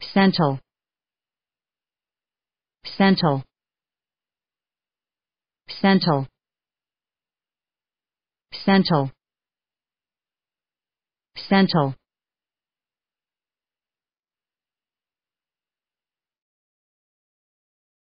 Central Central Central Central Central